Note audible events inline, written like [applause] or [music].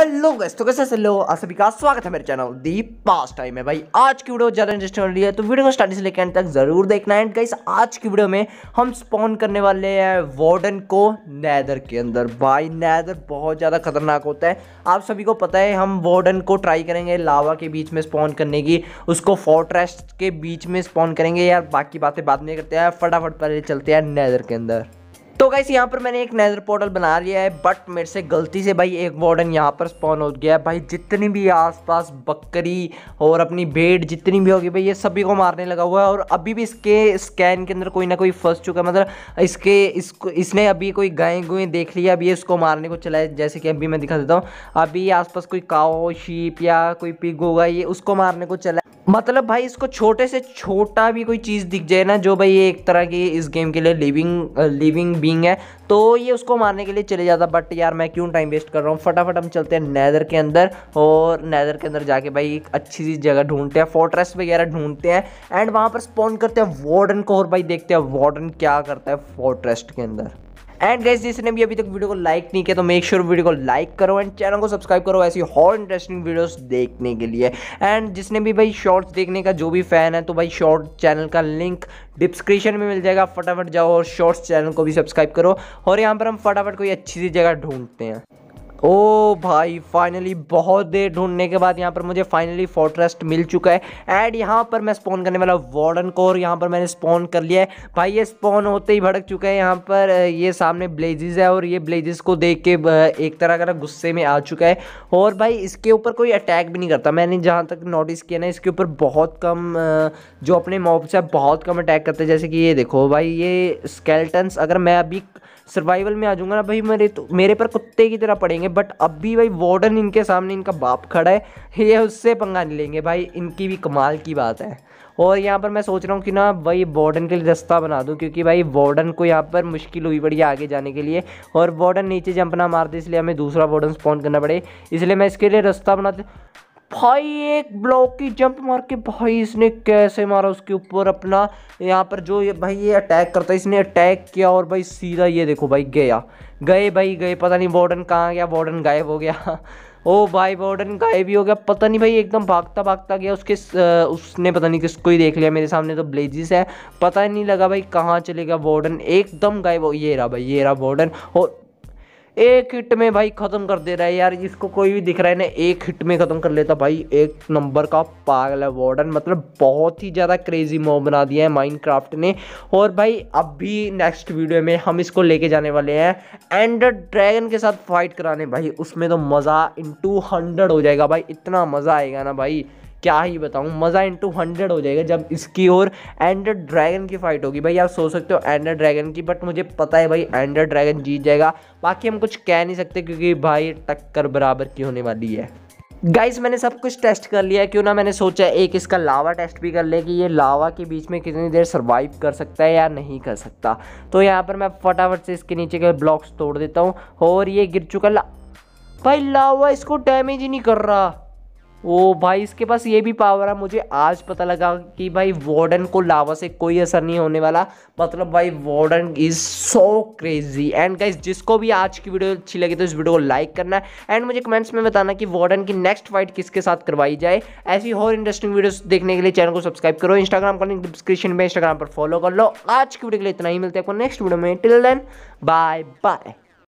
hello guys तो कैसे hello आप सभी का स्वागत है मेरे चैनल दी पास्ट टाइम है भाई आज की वीडियो ज़्यादा इंटरेस्टिंग हो रही है तो वीडियो को स्टार्टिंग से लेकर एंड तक जरूर देखना है एंड गाइस आज की वीडियो में हम स्पॉन करने वाले हैं वार्डन को नैदर के अंदर भाई नैदर बहुत ज़्यादा खतरनाक होता है आप सभी को पता है हम वार्डन को ट्राई करेंगे लावा के बीच में स्पॉन करने की उसको फोर्ट्रेस के बीच में स्पॉन करेंगे यार बाकी बातें बाद में करते हैं फटाफट पहले चलते हैं नैदर के अंदर तो गाइस यहाँ पर मैंने एक नैदर पोर्टल बना लिया है बट मेरे से गलती से भाई एक वार्डन यहाँ पर स्पॉन हो गया है भाई जितनी भी आसपास बकरी और अपनी भेड़ जितनी भी होगी भाई ये सभी को मारने लगा हुआ है और अभी भी इसके स्कैन के अंदर कोई ना कोई फंस चुका है मतलब इसके इसको इसने अभी कोई गाय गुए देख लिया अभी इसको मारने को चला है जैसे कि अभी मैं दिखा देता हूँ अभी आस कोई काओ शीप या कोई पिग होगा ये उसको मारने को चला मतलब भाई इसको छोटे से छोटा भी कोई चीज़ दिख जाए ना जो भाई ये एक तरह की इस गेम के लिए लिविंग लिविंग बींग है तो ये उसको मारने के लिए चले जाता बट यार मैं क्यों टाइम वेस्ट कर रहा हूँ फटाफट हम चलते हैं नैदर के अंदर और नैदर के अंदर जाके भाई एक अच्छी सी जगह ढूंढते हैं फोर्ट्रेस वगैरह ढूंढते हैं एंड वहाँ पर स्पॉन करते हैं वार्डन को और भाई देखते हैं वार्डन क्या करता है फोर्ट्रेस्ट के अंदर एंड गैस जिसने भी अभी तक वीडियो को लाइक नहीं किया तो मेक श्योर sure वीडियो को लाइक करो एंड चैनल को सब्सक्राइब करो ऐसी और इंटरेस्टिंग वीडियोस देखने के लिए एंड जिसने भी भाई शॉर्ट्स देखने का जो भी फैन है तो भाई शॉर्ट चैनल का लिंक डिस्क्रिप्शन में मिल जाएगा फटाफट जाओ और शॉर्ट्स चैनल को भी सब्सक्राइब करो और यहाँ पर हम फटाफट कोई अच्छी सी जगह ढूंढते हैं ओ भाई फाइनली बहुत देर ढूंढने के बाद यहाँ पर मुझे फाइनली फोर्ट्रेस्ट मिल चुका है एंड यहाँ पर मैं स्पॉन करने वाला वार्डन को और यहाँ पर मैंने स्पॉन कर लिया है भाई ये स्पॉन होते ही भड़क चुका है यहाँ पर ये सामने ब्लेजिज है और ये ब्लेजिस को देख के एक तरह का गुस्से में आ चुका है और भाई इसके ऊपर कोई अटैक भी नहीं करता मैंने जहाँ तक नोटिस किया ना इसके ऊपर बहुत कम जो अपने मॉप्स है बहुत कम अटैक करते हैं जैसे कि ये देखो भाई ये स्केल्टन्स अगर मैं अभी सर्वाइवल में आ जाऊंगा ना भाई मेरे तो मेरे पर कुत्ते की तरह पड़ेंगे बट अब भी भाई वार्डन इनके सामने इनका बाप खड़ा है ये उससे पंगा नहीं लेंगे भाई इनकी भी कमाल की बात है और यहाँ पर मैं सोच रहा हूँ कि ना भाई वार्डन के लिए रास्ता बना दूँ क्योंकि भाई वार्डन को यहाँ पर मुश्किल हुई पड़ी आगे जाने के लिए और वार्डन नीचे जंप ना मारते इसलिए हमें दूसरा वार्डन स्पॉन्ड करना पड़े इसलिए मैं इसके लिए रास्ता बनाते भाई एक ब्लॉक की जंप मार के भाई इसने कैसे मारा उसके ऊपर अपना यहाँ पर जो ये भाई ये अटैक करता है इसने अटैक किया और भाई सीधा ये देखो भाई गया गए भाई गए पता नहीं वार्डन कहाँ गया वार्डन गायब हो गया [laughs] ओ भाई वार्डन गायब ही हो गया पता नहीं भाई एकदम भागता भागता गया उसके उसने पता नहीं किसको ही देख लिया मेरे सामने तो ब्लेजिस है पता ही नहीं लगा भाई कहाँ चले गया वार्डन एकदम गायब हो ये रहा भाई ये रहा वार्डन और एक हिट में भाई ख़त्म कर दे रहा है यार जिसको कोई भी दिख रहा है ना एक हिट में ख़त्म कर लेता भाई एक नंबर का पागल है वार्डन मतलब बहुत ही ज़्यादा क्रेजी मोब बना दिया है माइनक्राफ्ट ने और भाई अभी नेक्स्ट वीडियो में हम इसको लेके जाने वाले हैं एंडर ड्रैगन के साथ फाइट कराने भाई उसमें तो मज़ा इन टू हंड्रेड हो जाएगा भाई इतना मज़ा आएगा ना भाई क्या ही बताऊँ मज़ा इंटू हंड्रेड हो जाएगा जब इसकी और एंडर ड्रैगन की फाइट होगी भाई आप सोच सकते हो एंडर ड्रैगन की बट मुझे पता है भाई एंडर ड्रैगन जीत जाएगा बाकी हम कुछ कह नहीं सकते क्योंकि भाई टक्कर बराबर की होने वाली है गाइस मैंने सब कुछ टेस्ट कर लिया है क्यों ना मैंने सोचा एक इसका लावा टेस्ट भी कर ले कि ये लावा के बीच में कितनी देर सरवाइव कर सकता है या नहीं कर सकता तो यहाँ पर मैं फटाफट से इसके नीचे के ब्लॉक्स तोड़ देता हूँ और ये गिर चुका ला... भाई लावा इसको डैमेज ही नहीं कर रहा वो भाई इसके पास ये भी पावर है मुझे आज पता लगा कि भाई वार्डन को लावा से कोई असर नहीं होने वाला मतलब भाई warden is so crazy and guys जिसको भी आज की वीडियो अच्छी लगी तो इस वीडियो को लाइक करना एंड मुझे कमेंट्स में बताना कि वार्डन की नेक्स्ट फाइट किसके साथ करवाई जाए ऐसी और इंटरेस्टिंग वीडियोस देखने के लिए चैनल को सब्सक्राइब करो इंस्टाग्राम का लिंक डिस्क्रिप्शन में इंस्टाग्राम पर फॉलो कर लो आज की वीडियो के लिए इतना ही मिलते हैं आपको नेक्स्ट वीडियो में टिल देन बाय बाय